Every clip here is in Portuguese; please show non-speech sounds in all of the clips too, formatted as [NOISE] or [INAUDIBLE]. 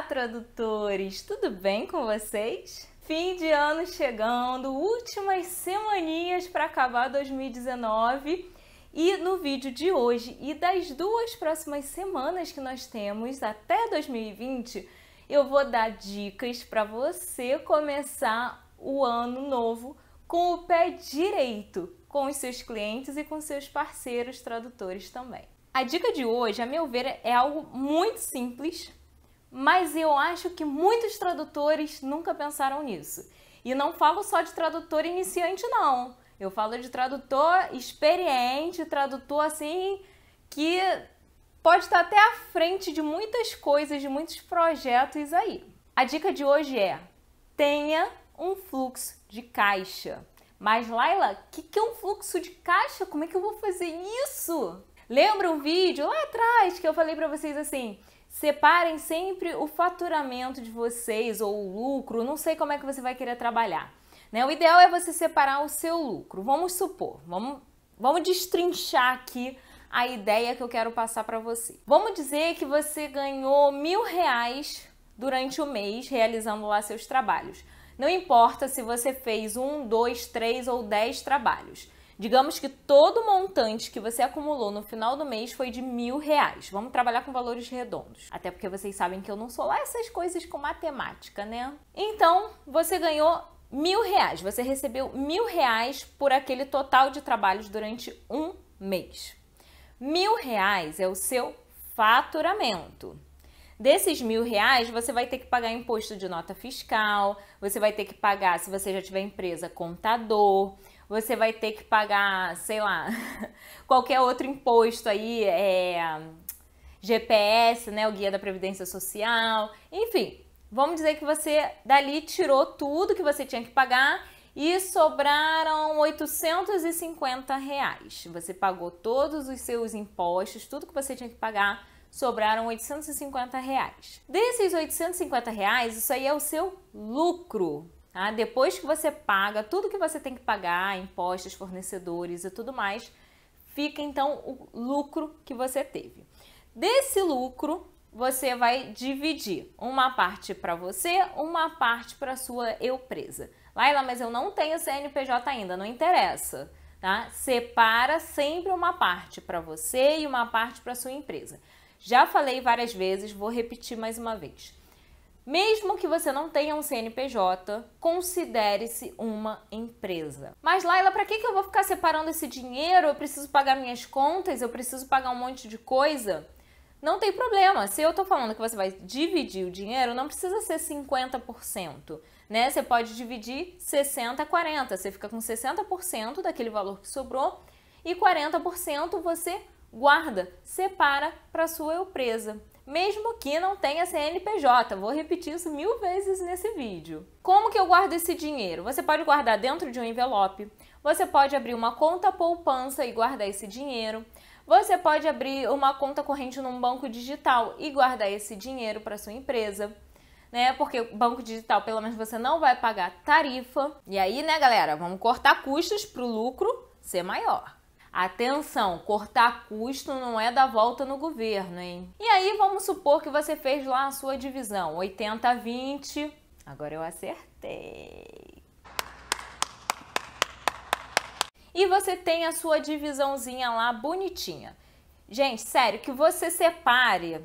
Olá, tradutores! Tudo bem com vocês? Fim de ano chegando, últimas semaninhas para acabar 2019. E no vídeo de hoje e das duas próximas semanas que nós temos até 2020, eu vou dar dicas para você começar o ano novo com o pé direito, com os seus clientes e com seus parceiros tradutores também. A dica de hoje, a meu ver, é algo muito simples, mas eu acho que muitos tradutores nunca pensaram nisso. E não falo só de tradutor iniciante, não. Eu falo de tradutor experiente, tradutor assim que pode estar até à frente de muitas coisas, de muitos projetos aí. A dica de hoje é: tenha um fluxo de caixa. Mas Laila, o que, que é um fluxo de caixa? Como é que eu vou fazer isso? Lembra um vídeo lá atrás que eu falei para vocês assim: Separem sempre o faturamento de vocês ou o lucro, não sei como é que você vai querer trabalhar. Né? O ideal é você separar o seu lucro. Vamos supor, vamos, vamos destrinchar aqui a ideia que eu quero passar para você. Vamos dizer que você ganhou mil reais durante o mês realizando lá seus trabalhos. Não importa se você fez um, dois, três ou dez trabalhos. Digamos que todo o montante que você acumulou no final do mês foi de mil reais. Vamos trabalhar com valores redondos. Até porque vocês sabem que eu não sou lá essas coisas com matemática, né? Então, você ganhou mil reais. Você recebeu mil reais por aquele total de trabalhos durante um mês. Mil reais é o seu faturamento. Desses mil reais, você vai ter que pagar imposto de nota fiscal, você vai ter que pagar, se você já tiver empresa, contador, você vai ter que pagar, sei lá, [LAUGHS] qualquer outro imposto aí, é, GPS, né, o guia da previdência social, enfim. Vamos dizer que você dali tirou tudo que você tinha que pagar e sobraram 850 reais. Você pagou todos os seus impostos, tudo que você tinha que pagar, sobraram 850 reais. Desses 850 reais, isso aí é o seu lucro, Tá? Depois que você paga tudo que você tem que pagar, impostos, fornecedores e tudo mais, fica então o lucro que você teve. Desse lucro, você vai dividir uma parte para você, uma parte para sua empresa. Laila, mas eu não tenho CNPJ ainda, não interessa, tá? Separa sempre uma parte para você e uma parte para sua empresa. Já falei várias vezes, vou repetir mais uma vez. Mesmo que você não tenha um CNPJ, considere-se uma empresa. Mas Laila, para que, que eu vou ficar separando esse dinheiro? Eu preciso pagar minhas contas, eu preciso pagar um monte de coisa. Não tem problema. Se eu estou falando que você vai dividir o dinheiro, não precisa ser 50%, né? Você pode dividir 60 a 40. Você fica com 60% daquele valor que sobrou e 40% você guarda, separa para sua empresa mesmo que não tenha CNPJ. Vou repetir isso mil vezes nesse vídeo. Como que eu guardo esse dinheiro? Você pode guardar dentro de um envelope, você pode abrir uma conta poupança e guardar esse dinheiro, você pode abrir uma conta corrente num banco digital e guardar esse dinheiro para sua empresa. Né? Porque banco digital, pelo menos você não vai pagar tarifa. E aí, né, galera, vamos cortar custos para o lucro ser maior. Atenção, cortar custo não é dar volta no governo, hein? E aí vamos supor que você fez lá a sua divisão, 80 a 20. Agora eu acertei. E você tem a sua divisãozinha lá bonitinha. Gente, sério, que você separe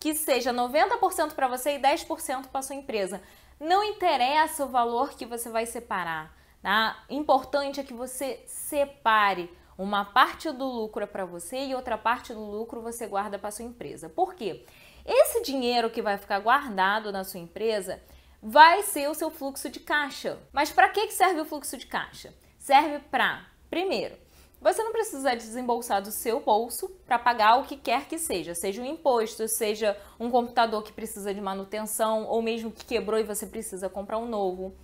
que seja 90% para você e 10% para sua empresa. Não interessa o valor que você vai separar, tá? Importante é que você separe uma parte do lucro é para você e outra parte do lucro você guarda para sua empresa. Por quê? Esse dinheiro que vai ficar guardado na sua empresa vai ser o seu fluxo de caixa. Mas para que serve o fluxo de caixa? Serve para, primeiro, você não precisa desembolsar do seu bolso para pagar o que quer que seja, seja um imposto, seja um computador que precisa de manutenção ou mesmo que quebrou e você precisa comprar um novo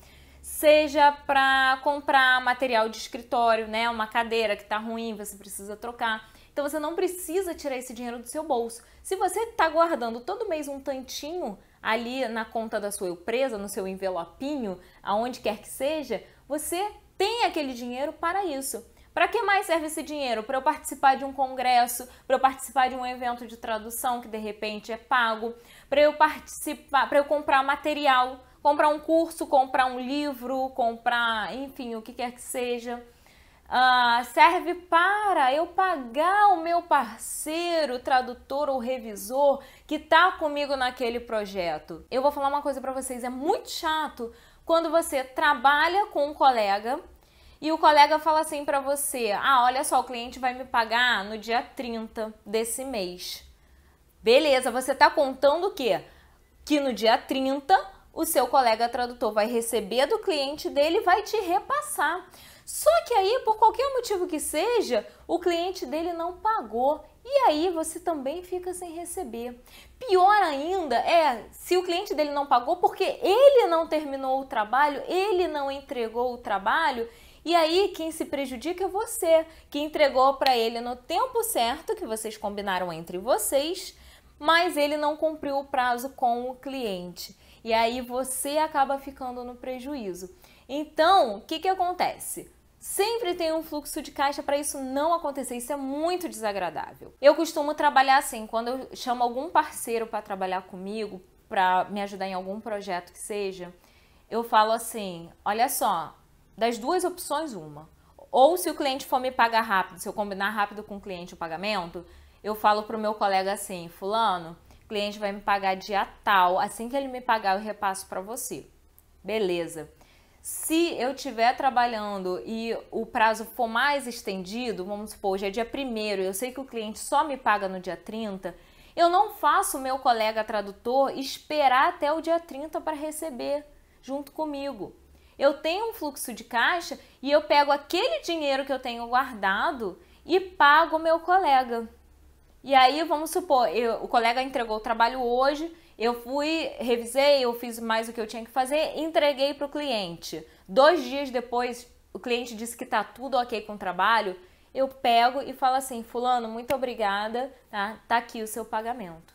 seja para comprar material de escritório, né, uma cadeira que está ruim, você precisa trocar. Então você não precisa tirar esse dinheiro do seu bolso. Se você está guardando todo mês um tantinho ali na conta da sua empresa, no seu envelopinho, aonde quer que seja, você tem aquele dinheiro para isso. Para que mais serve esse dinheiro? Para eu participar de um congresso, para eu participar de um evento de tradução que de repente é pago, para eu participar, para eu comprar material comprar um curso, comprar um livro, comprar, enfim, o que quer que seja. Uh, serve para eu pagar o meu parceiro, tradutor ou revisor que está comigo naquele projeto. Eu vou falar uma coisa para vocês: é muito chato quando você trabalha com um colega e o colega fala assim para você: Ah, olha só, o cliente vai me pagar no dia 30 desse mês. Beleza, você está contando o quê? Que no dia 30 o seu colega tradutor vai receber do cliente dele e vai te repassar. Só que aí, por qualquer motivo que seja, o cliente dele não pagou e aí você também fica sem receber. Pior ainda é se o cliente dele não pagou porque ele não terminou o trabalho, ele não entregou o trabalho. E aí quem se prejudica é você, que entregou para ele no tempo certo que vocês combinaram entre vocês, mas ele não cumpriu o prazo com o cliente e aí você acaba ficando no prejuízo. Então, o que, que acontece? Sempre tem um fluxo de caixa para isso não acontecer, isso é muito desagradável. Eu costumo trabalhar assim, quando eu chamo algum parceiro para trabalhar comigo, para me ajudar em algum projeto que seja, eu falo assim: olha só, das duas opções, uma. Ou se o cliente for me pagar rápido, se eu combinar rápido com o cliente o pagamento, eu falo para o meu colega assim: Fulano, cliente vai me pagar dia tal, assim que ele me pagar eu repasso para você. Beleza. Se eu estiver trabalhando e o prazo for mais estendido, vamos supor, hoje é dia 1 eu sei que o cliente só me paga no dia 30, eu não faço o meu colega tradutor esperar até o dia 30 para receber junto comigo. Eu tenho um fluxo de caixa e eu pego aquele dinheiro que eu tenho guardado e pago o meu colega. E aí, vamos supor, eu, o colega entregou o trabalho hoje, eu fui, revisei, eu fiz mais o que eu tinha que fazer, entreguei para o cliente. Dois dias depois, o cliente disse que está tudo ok com o trabalho, eu pego e falo assim, fulano, muito obrigada, tá? Tá aqui o seu pagamento.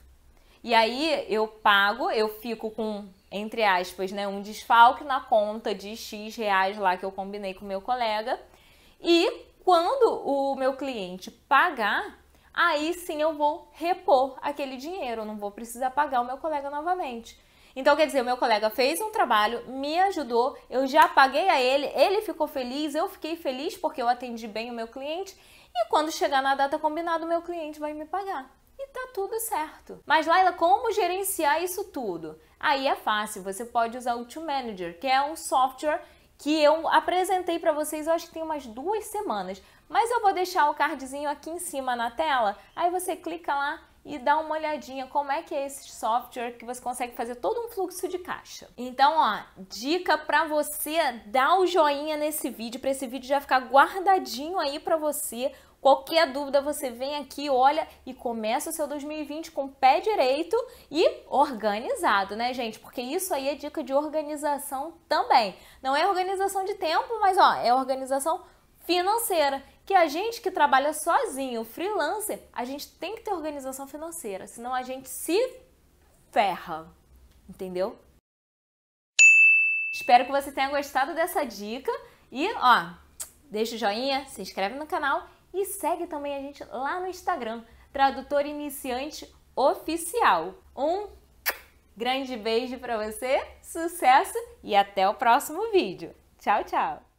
E aí eu pago, eu fico com, entre aspas, né, um desfalque na conta de X reais lá que eu combinei com o meu colega. E quando o meu cliente pagar, aí sim eu vou repor aquele dinheiro, eu não vou precisar pagar o meu colega novamente. Então, quer dizer, o meu colega fez um trabalho, me ajudou, eu já paguei a ele, ele ficou feliz, eu fiquei feliz porque eu atendi bem o meu cliente, e quando chegar na data combinada, o meu cliente vai me pagar. E tá tudo certo. Mas, Laila, como gerenciar isso tudo? Aí é fácil, você pode usar o To Manager, que é um software que eu apresentei para vocês, eu acho que tem umas duas semanas. Mas eu vou deixar o cardzinho aqui em cima na tela, aí você clica lá e dá uma olhadinha como é que é esse software que você consegue fazer todo um fluxo de caixa. Então, ó, dica para você dá o joinha nesse vídeo, para esse vídeo já ficar guardadinho aí para você. Qualquer dúvida, você vem aqui, olha e começa o seu 2020 com o pé direito e organizado, né, gente? Porque isso aí é dica de organização também. Não é organização de tempo, mas ó, é organização financeira. Que a gente que trabalha sozinho, freelancer, a gente tem que ter organização financeira, senão a gente se ferra. Entendeu? Espero que você tenha gostado dessa dica e, ó, deixa o joinha, se inscreve no canal e segue também a gente lá no Instagram, Tradutor Iniciante Oficial. Um grande beijo para você, sucesso e até o próximo vídeo. Tchau, tchau.